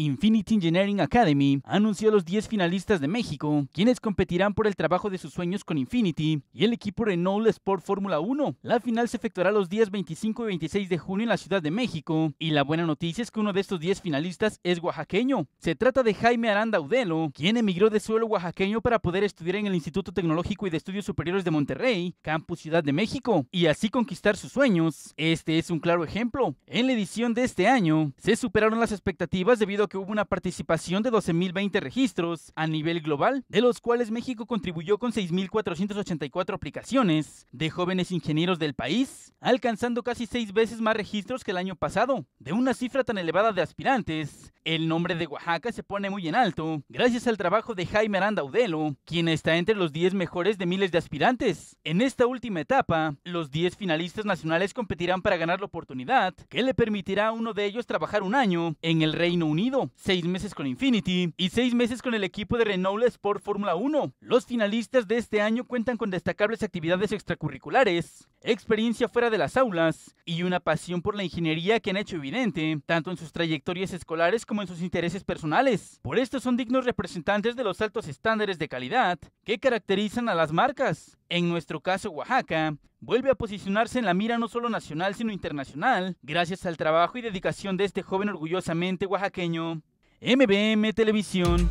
Infinity Engineering Academy anunció a los 10 finalistas de México, quienes competirán por el trabajo de sus sueños con Infinity y el equipo Renault Sport Fórmula 1. La final se efectuará los días 25 y 26 de junio en la Ciudad de México, y la buena noticia es que uno de estos 10 finalistas es oaxaqueño. Se trata de Jaime Aranda Udelo, quien emigró de suelo oaxaqueño para poder estudiar en el Instituto Tecnológico y de Estudios Superiores de Monterrey, campus Ciudad de México, y así conquistar sus sueños. Este es un claro ejemplo. En la edición de este año, se superaron las expectativas debido a que hubo una participación de 12.020 registros a nivel global, de los cuales México contribuyó con 6.484 aplicaciones de jóvenes ingenieros del país, alcanzando casi seis veces más registros que el año pasado. De una cifra tan elevada de aspirantes, el nombre de Oaxaca se pone muy en alto gracias al trabajo de Jaime Arandaudelo... quien está entre los 10 mejores de miles de aspirantes. En esta última etapa, los 10 finalistas nacionales competirán para ganar la oportunidad que le permitirá a uno de ellos trabajar un año en el Reino Unido, 6 meses con Infinity y 6 meses con el equipo de Renault Sport Fórmula 1. Los finalistas de este año cuentan con destacables actividades extracurriculares, experiencia fuera de las aulas y una pasión por la ingeniería que han hecho evidente tanto en sus trayectorias escolares como en sus intereses personales. Por esto son dignos representantes de los altos estándares de calidad que caracterizan a las marcas. En nuestro caso, Oaxaca vuelve a posicionarse en la mira no solo nacional sino internacional, gracias al trabajo y dedicación de este joven orgullosamente oaxaqueño. MBM Televisión.